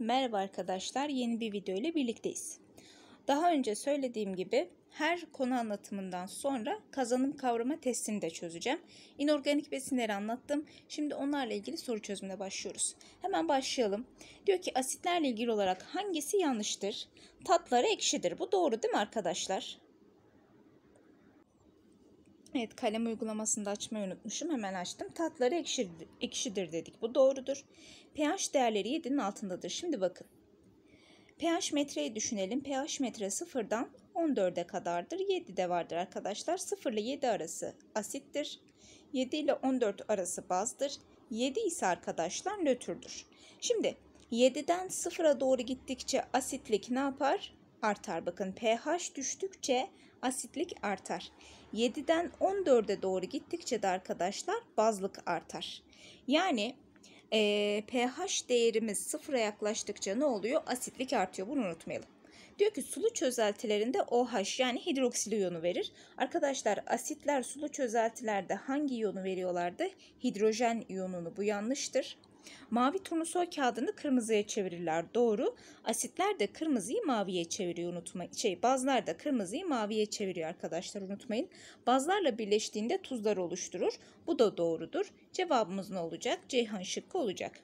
Merhaba arkadaşlar, yeni bir video ile birlikteyiz. Daha önce söylediğim gibi her konu anlatımından sonra kazanım kavrama testini de çözeceğim. İnorganik besinleri anlattım. Şimdi onlarla ilgili soru çözümüne başlıyoruz. Hemen başlayalım. Diyor ki asitlerle ilgili olarak hangisi yanlıştır? Tatları ekşidir. Bu doğru değil mi arkadaşlar? Evet kalem uygulamasını da açmayı unutmuşum. Hemen açtım. Tatları ekşidir, ekşidir dedik. Bu doğrudur. pH değerleri 7'nin altındadır. Şimdi bakın. pH metreyi düşünelim. pH metre 0'dan 14'e kadardır. 7 de vardır arkadaşlar. 0 ile 7 arası asittir. 7 ile 14 arası bazdır. 7 ise arkadaşlar nötrdür. Şimdi 7'den 0'a doğru gittikçe asitlik ne yapar? Artar. Bakın pH düştükçe asitlik artar. 7'den 14'e doğru gittikçe de arkadaşlar bazlık artar. Yani e, pH değerimiz sıfıra yaklaştıkça ne oluyor? Asitlik artıyor. Bunu unutmayalım. Diyor ki sulu çözeltilerinde OH yani hidroksil iyonu verir. Arkadaşlar asitler sulu çözeltilerde hangi iyonu veriyorlardı? Hidrojen iyonunu bu yanlıştır. Mavi turnusol kağıdını kırmızıya çevirirler. Doğru. Asitler de kırmızıyı maviye çeviriyor unutma. Şey bazlar da kırmızıyı maviye çeviriyor arkadaşlar unutmayın. Bazlarla birleştiğinde tuzlar oluşturur. Bu da doğrudur. Cevabımız ne olacak? Ceyhan şıkkı olacak.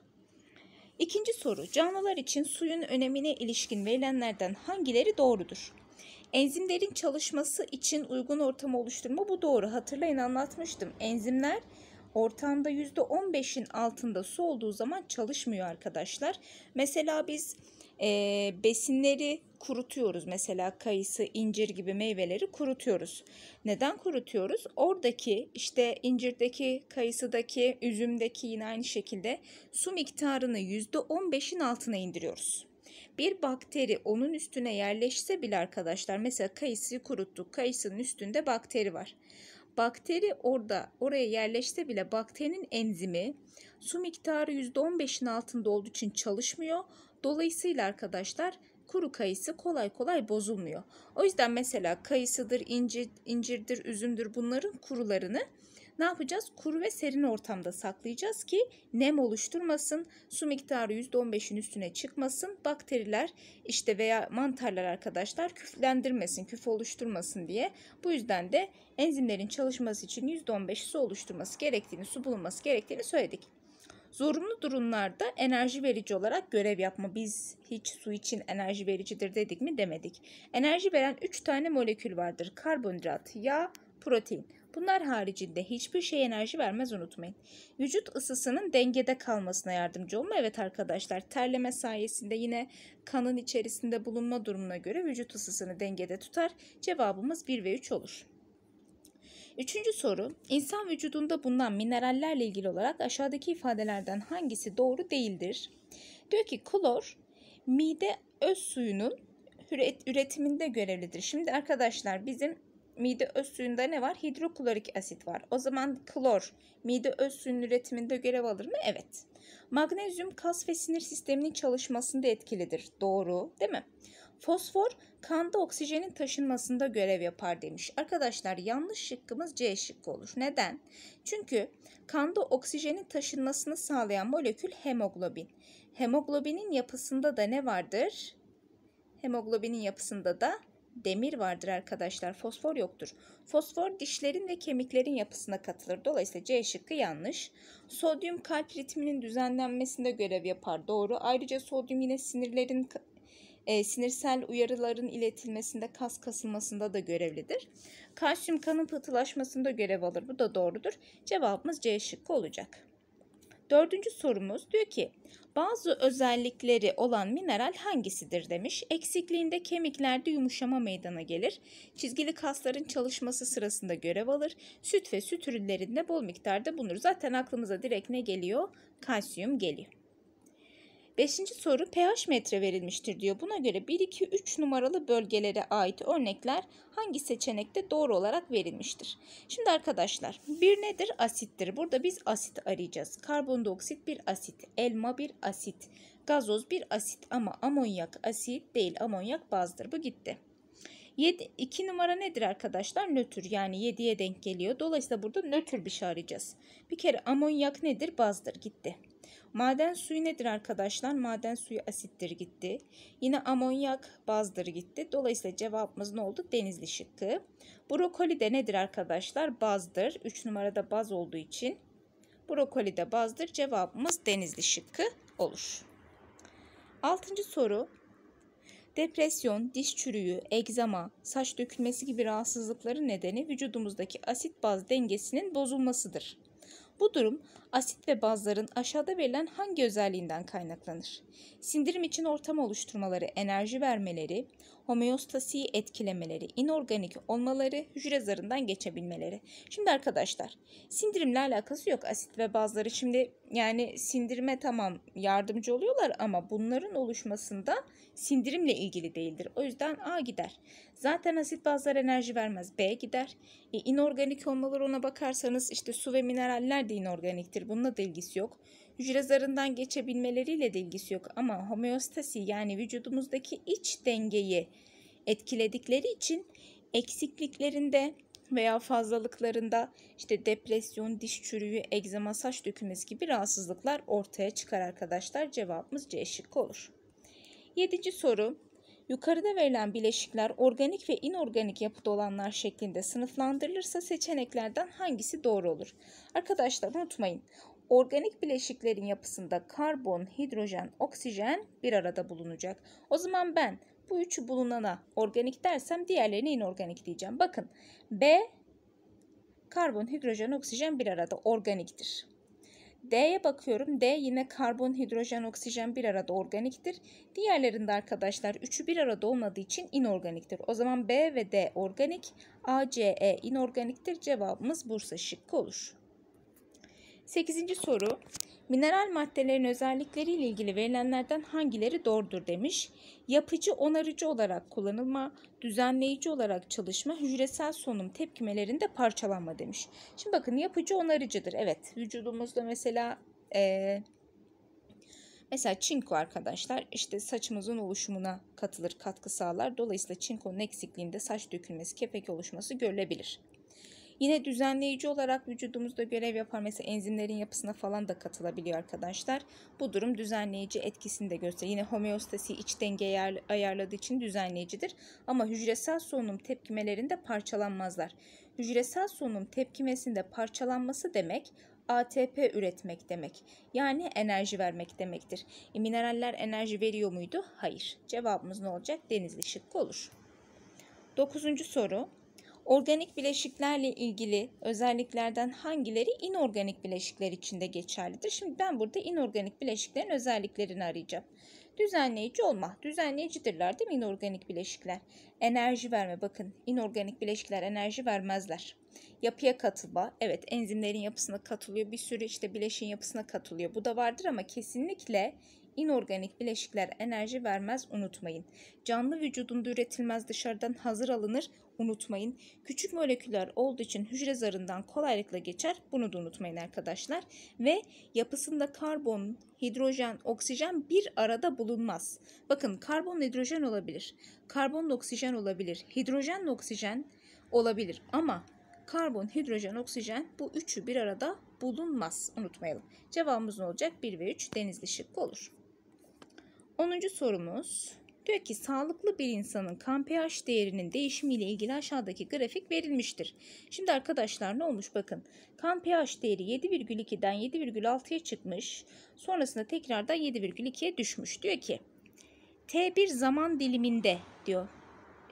İkinci soru. Canlılar için suyun önemine ilişkin verilenlerden hangileri doğrudur? Enzimlerin çalışması için uygun ortamı oluşturma bu doğru. Hatırlayın anlatmıştım. Enzimler ortamda %15'in altında su olduğu zaman çalışmıyor arkadaşlar. Mesela biz e, besinleri kurutuyoruz. Mesela kayısı, incir gibi meyveleri kurutuyoruz. Neden kurutuyoruz? Oradaki işte incirdeki, kayısıdaki, üzümdeki yine aynı şekilde su miktarını %15'in altına indiriyoruz. Bir bakteri onun üstüne yerleşse bile arkadaşlar mesela kayısıyı kuruttuk. Kayısının üstünde bakteri var bakteri orada oraya yerleşse bile bakterinin enzimi su miktarı %15'in altında olduğu için çalışmıyor. Dolayısıyla arkadaşlar kuru kayısı kolay kolay bozulmuyor. O yüzden mesela kayısıdır, incir, incirdir, üzümdür bunların kurularını ne yapacağız? Kuru ve serin ortamda saklayacağız ki nem oluşturmasın, su miktarı %15'in üstüne çıkmasın, bakteriler işte veya mantarlar arkadaşlar küflendirmesin, küf oluşturmasın diye. Bu yüzden de enzimlerin çalışması için %15 su oluşturması gerektiğini, su bulunması gerektiğini söyledik. Zorunlu durumlarda enerji verici olarak görev yapma. Biz hiç su için enerji vericidir dedik mi demedik. Enerji veren 3 tane molekül vardır. Karbonhidrat, yağ, protein. Bunlar haricinde hiçbir şey enerji vermez unutmayın. Vücut ısısının dengede kalmasına yardımcı olma. Evet arkadaşlar terleme sayesinde yine kanın içerisinde bulunma durumuna göre vücut ısısını dengede tutar. Cevabımız 1 ve 3 olur. Üçüncü soru, İnsan vücudunda bulunan minerallerle ilgili olarak aşağıdaki ifadelerden hangisi doğru değildir? Diyor ki klor mide öz suyunun üretiminde görevlidir. Şimdi arkadaşlar bizim mide öz suyunda ne var? Hidroklorik asit var. O zaman klor mide öz suyunun üretiminde görev alır mı? Evet. Magnezyum kas ve sinir sisteminin çalışmasında etkilidir. Doğru değil mi? Fosfor kanda oksijenin taşınmasında görev yapar demiş. Arkadaşlar yanlış şıkkımız C şıkkı olur. Neden? Çünkü kanda oksijenin taşınmasını sağlayan molekül hemoglobin. Hemoglobinin yapısında da ne vardır? Hemoglobinin yapısında da demir vardır arkadaşlar. Fosfor yoktur. Fosfor dişlerin ve kemiklerin yapısına katılır. Dolayısıyla C şıkkı yanlış. Sodyum kalp ritminin düzenlenmesinde görev yapar. Doğru. Ayrıca sodyum yine sinirlerin e, sinirsel uyarıların iletilmesinde kas kasılmasında da görevlidir. Kalsiyum kanın pıhtılaşmasında görev alır. Bu da doğrudur. Cevabımız C şıkkı olacak. Dördüncü sorumuz diyor ki bazı özellikleri olan mineral hangisidir demiş. Eksikliğinde kemiklerde yumuşama meydana gelir. Çizgili kasların çalışması sırasında görev alır. Süt ve süt ürünlerinde bol miktarda bulunur. Zaten aklımıza direkt ne geliyor? Kalsiyum geliyor. Beşinci soru pH metre verilmiştir diyor. Buna göre 1, 2, 3 numaralı bölgelere ait örnekler hangi seçenekte doğru olarak verilmiştir? Şimdi arkadaşlar bir nedir? Asittir. Burada biz asit arayacağız. Karbondioksit bir asit, elma bir asit, gazoz bir asit ama amonyak asit değil amonyak bazdır. Bu gitti. 7, 2 numara nedir arkadaşlar? Nötr yani 7'ye denk geliyor. Dolayısıyla burada nötr bir şey arayacağız. Bir kere amonyak nedir? Bazdır gitti. Maden suyu nedir arkadaşlar? Maden suyu asittir gitti. Yine amonyak bazdır gitti. Dolayısıyla cevabımız ne oldu? Denizli şıkkı. Brokoli de nedir arkadaşlar? Bazdır. 3 numarada baz olduğu için brokoli de bazdır. Cevabımız denizli şıkkı olur. Altıncı soru. Depresyon, diş çürüğü, egzama, saç dökülmesi gibi rahatsızlıkları nedeni vücudumuzdaki asit baz dengesinin bozulmasıdır. Bu durum asit ve bazların aşağıda verilen hangi özelliğinden kaynaklanır? Sindirim için ortam oluşturmaları, enerji vermeleri, homeostasiyi etkilemeleri, inorganik olmaları, hücre zarından geçebilmeleri. Şimdi arkadaşlar sindirimle alakası yok asit ve bazları. Şimdi yani sindirime tamam yardımcı oluyorlar ama bunların oluşmasında sindirimle ilgili değildir. O yüzden A gider. Zaten asit bazlar enerji vermez. B gider. E, inorganik olmaları ona bakarsanız işte su ve mineraller de inorganiktir. Bununla da ilgisi yok. Hücre zarından geçebilmeleriyle de ilgisi yok ama homeostasi yani vücudumuzdaki iç dengeyi etkiledikleri için eksikliklerinde veya fazlalıklarında işte depresyon, diş çürüğü, egzama, saç dökülmesi gibi rahatsızlıklar ortaya çıkar arkadaşlar. Cevabımız C şıkkı olur. Yedinci soru. Yukarıda verilen bileşikler organik ve inorganik yapıda olanlar şeklinde sınıflandırılırsa seçeneklerden hangisi doğru olur? Arkadaşlar unutmayın Organik bileşiklerin yapısında karbon, hidrojen, oksijen bir arada bulunacak. O zaman ben bu üçü bulunana organik dersem diğerlerini inorganik diyeceğim. Bakın B karbon, hidrojen, oksijen bir arada organiktir. D'ye bakıyorum. D yine karbon, hidrojen, oksijen bir arada organiktir. Diğerlerinde arkadaşlar üçü bir arada olmadığı için inorganiktir. O zaman B ve D organik, A, C, E inorganiktir. Cevabımız Bursa şıkkı olur. 8. soru. Mineral maddelerin özellikleri ile ilgili verilenlerden hangileri doğrudur demiş. Yapıcı onarıcı olarak kullanılma, düzenleyici olarak çalışma, hücresel solunum tepkimelerinde parçalanma demiş. Şimdi bakın yapıcı onarıcıdır. Evet vücudumuzda mesela ee, Mesela çinko arkadaşlar işte saçımızın oluşumuna katılır, katkı sağlar. Dolayısıyla çinkonun eksikliğinde saç dökülmesi, kepek oluşması görülebilir. Yine düzenleyici olarak vücudumuzda görev yapar mesela enzimlerin yapısına falan da katılabiliyor arkadaşlar. Bu durum düzenleyici etkisini de gösteriyor. Yine homeostasi iç dengeyi ayarladığı için düzenleyicidir. Ama hücresel solunum tepkimelerinde parçalanmazlar. Hücresel solunum tepkimesinde parçalanması demek ATP üretmek demek. Yani enerji vermek demektir. E, mineraller enerji veriyor muydu? Hayır. Cevabımız ne olacak? Denizli şıkkı olur. Dokuzuncu soru. Organik bileşiklerle ilgili özelliklerden hangileri inorganik bileşikler içinde geçerlidir? Şimdi ben burada inorganik bileşiklerin özelliklerini arayacağım. Düzenleyici olma. Düzenleyicidirler değil mi inorganik bileşikler? Enerji verme. Bakın inorganik bileşikler enerji vermezler. Yapıya katılma. Evet enzimlerin yapısına katılıyor. Bir sürü işte bileşin yapısına katılıyor. Bu da vardır ama kesinlikle inorganik bileşikler enerji vermez unutmayın. Canlı vücudunda üretilmez dışarıdan hazır alınır unutmayın. Küçük moleküller olduğu için hücre zarından kolaylıkla geçer. Bunu da unutmayın arkadaşlar. Ve yapısında karbon, hidrojen, oksijen bir arada bulunmaz. Bakın karbon hidrojen olabilir. Karbon oksijen olabilir. Hidrojen oksijen olabilir. Ama karbon, hidrojen, oksijen bu üçü bir arada bulunmaz. Unutmayalım. Cevabımız ne olacak? 1 ve 3 denizli şıkkı olur. 10. sorumuz. Diyor ki sağlıklı bir insanın kan pH değerinin değişimiyle ilgili aşağıdaki grafik verilmiştir. Şimdi arkadaşlar ne olmuş bakın. Kan pH değeri 7,2'den 7,6'ya çıkmış. Sonrasında tekrardan 7,2'ye düşmüş. Diyor ki T1 zaman diliminde diyor.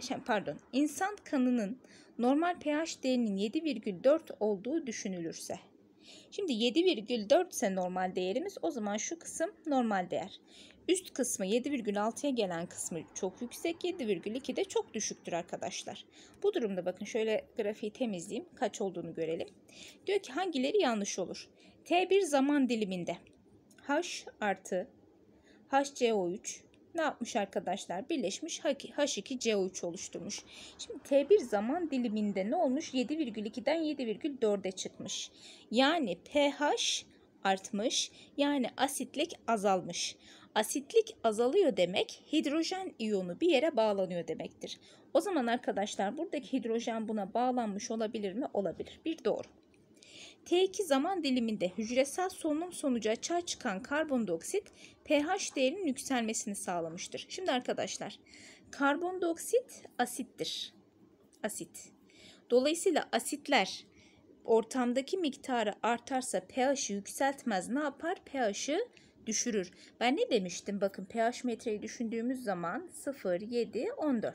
Şey, pardon insan kanının normal pH değerinin 7,4 olduğu düşünülürse. Şimdi 7,4 ise normal değerimiz o zaman şu kısım normal değer. Üst kısmı 7,6'ya gelen kısmı çok yüksek 7,2 de çok düşüktür arkadaşlar. Bu durumda bakın şöyle grafiği temizleyeyim kaç olduğunu görelim. Diyor ki hangileri yanlış olur? T1 zaman diliminde H artı HCO3 ne yapmış arkadaşlar? Birleşmiş H2CO3 oluşturmuş. Şimdi T1 zaman diliminde ne olmuş? 7,2'den 7,4'e çıkmış. Yani pH artmış. Yani asitlik azalmış. Asitlik azalıyor demek hidrojen iyonu bir yere bağlanıyor demektir. O zaman arkadaşlar buradaki hidrojen buna bağlanmış olabilir mi? Olabilir. Bir doğru. T2 zaman diliminde hücresel solunum sonucu açığa çıkan karbondioksit pH değerinin yükselmesini sağlamıştır. Şimdi arkadaşlar karbondioksit asittir. Asit. Dolayısıyla asitler ortamdaki miktarı artarsa pH'i yükseltmez. Ne yapar? pH'i düşürür. Ben ne demiştim? Bakın pH metreyi düşündüğümüz zaman 0, 7, 14.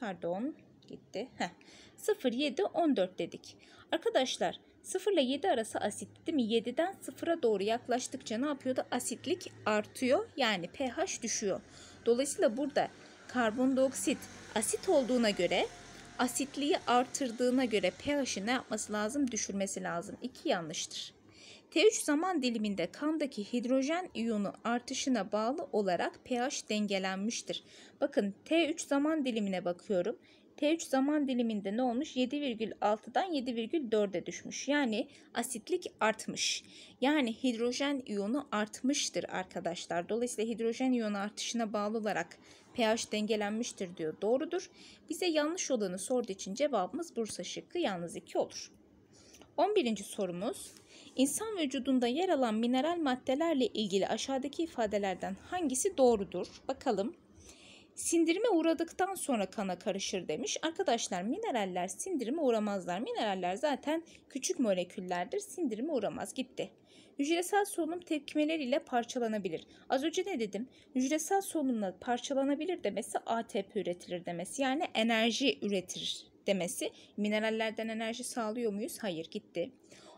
Pardon gitti. Heh. 0, 7, 14 dedik. Arkadaşlar 0 ile 7 arası asit değil mi? 7'den 0'a doğru yaklaştıkça ne yapıyordu? Asitlik artıyor. Yani pH düşüyor. Dolayısıyla burada karbondioksit asit olduğuna göre asitliği artırdığına göre pH'i ne yapması lazım? Düşürmesi lazım. 2 yanlıştır. T3 zaman diliminde kandaki hidrojen iyonu artışına bağlı olarak pH dengelenmiştir. Bakın T3 zaman dilimine bakıyorum. T3 zaman diliminde ne olmuş? 7,6'dan 7,4'e düşmüş. Yani asitlik artmış. Yani hidrojen iyonu artmıştır arkadaşlar. Dolayısıyla hidrojen iyonu artışına bağlı olarak pH dengelenmiştir diyor. Doğrudur. Bize yanlış olanı sorduğu için cevabımız Bursa şıkkı yalnız 2 olur. 11. sorumuz İnsan vücudunda yer alan mineral maddelerle ilgili aşağıdaki ifadelerden hangisi doğrudur? Bakalım. Sindirime uğradıktan sonra kana karışır demiş. Arkadaşlar mineraller sindirime uğramazlar. Mineraller zaten küçük moleküllerdir. Sindirime uğramaz. Gitti. Hücresel solunum tepkimeleriyle parçalanabilir. Az önce ne dedim? Hücresel solunumla parçalanabilir demesi ATP üretilir demesi. Yani enerji üretir demesi. Minerallerden enerji sağlıyor muyuz? Hayır gitti.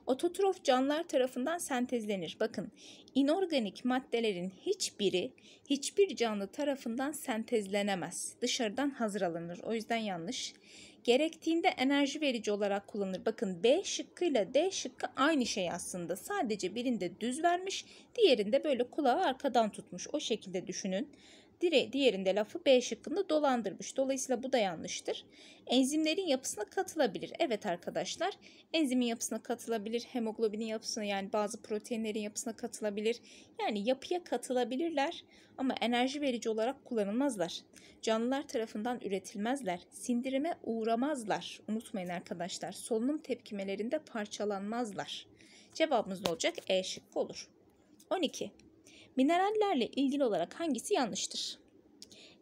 Ototrof canlılar tarafından sentezlenir. Bakın inorganik maddelerin hiçbiri hiçbir canlı tarafından sentezlenemez. Dışarıdan hazır alınır. O yüzden yanlış. Gerektiğinde enerji verici olarak kullanılır. Bakın B şıkkıyla D şıkkı aynı şey aslında. Sadece birinde düz vermiş, diğerinde böyle kulağı arkadan tutmuş. O şekilde düşünün diğerinde lafı B şıkkında dolandırmış. Dolayısıyla bu da yanlıştır. Enzimlerin yapısına katılabilir. Evet arkadaşlar enzimin yapısına katılabilir. Hemoglobinin yapısına yani bazı proteinlerin yapısına katılabilir. Yani yapıya katılabilirler ama enerji verici olarak kullanılmazlar. Canlılar tarafından üretilmezler. Sindirime uğramazlar. Unutmayın arkadaşlar solunum tepkimelerinde parçalanmazlar. Cevabımız ne olacak? E şıkkı olur. 12. Minerallerle ilgili olarak hangisi yanlıştır?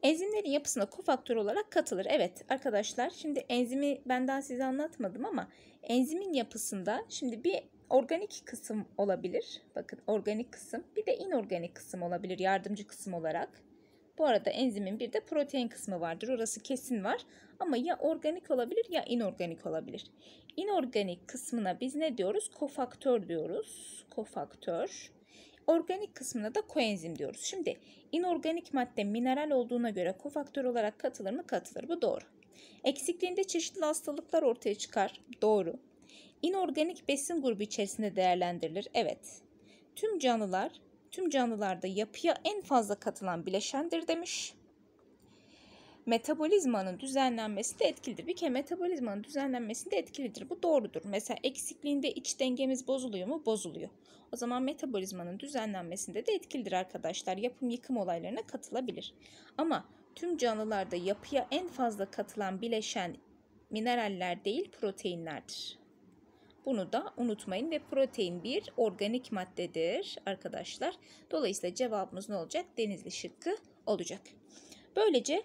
Enzimlerin yapısına kofaktör olarak katılır. Evet arkadaşlar şimdi enzimi ben daha size anlatmadım ama enzimin yapısında şimdi bir organik kısım olabilir. Bakın organik kısım bir de inorganik kısım olabilir yardımcı kısım olarak. Bu arada enzimin bir de protein kısmı vardır. Orası kesin var ama ya organik olabilir ya inorganik olabilir. İnorganik kısmına biz ne diyoruz? Kofaktör diyoruz. Kofaktör. Organik kısmına da koenzim diyoruz. Şimdi inorganik madde mineral olduğuna göre kofaktör olarak katılır mı? Katılır. Bu doğru. Eksikliğinde çeşitli hastalıklar ortaya çıkar. Doğru. İnorganik besin grubu içerisinde değerlendirilir. Evet. Tüm canlılar, tüm canlılarda yapıya en fazla katılan bileşendir demiş metabolizmanın düzenlenmesi de etkilidir. Bir kere metabolizmanın düzenlenmesi de etkilidir. Bu doğrudur. Mesela eksikliğinde iç dengemiz bozuluyor mu? Bozuluyor. O zaman metabolizmanın düzenlenmesinde de etkilidir arkadaşlar. Yapım yıkım olaylarına katılabilir. Ama tüm canlılarda yapıya en fazla katılan bileşen mineraller değil proteinlerdir. Bunu da unutmayın ve protein bir organik maddedir arkadaşlar. Dolayısıyla cevabımız ne olacak? Denizli şıkkı olacak. Böylece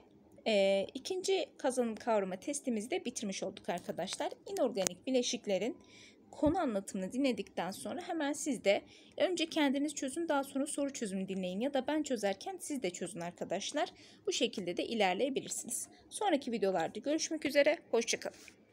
e, ikinci kazanım kavramı testimizi de bitirmiş olduk arkadaşlar. İnorganik bileşiklerin konu anlatımını dinledikten sonra hemen siz de önce kendiniz çözün daha sonra soru çözümü dinleyin ya da ben çözerken siz de çözün arkadaşlar. Bu şekilde de ilerleyebilirsiniz. Sonraki videolarda görüşmek üzere. Hoşçakalın.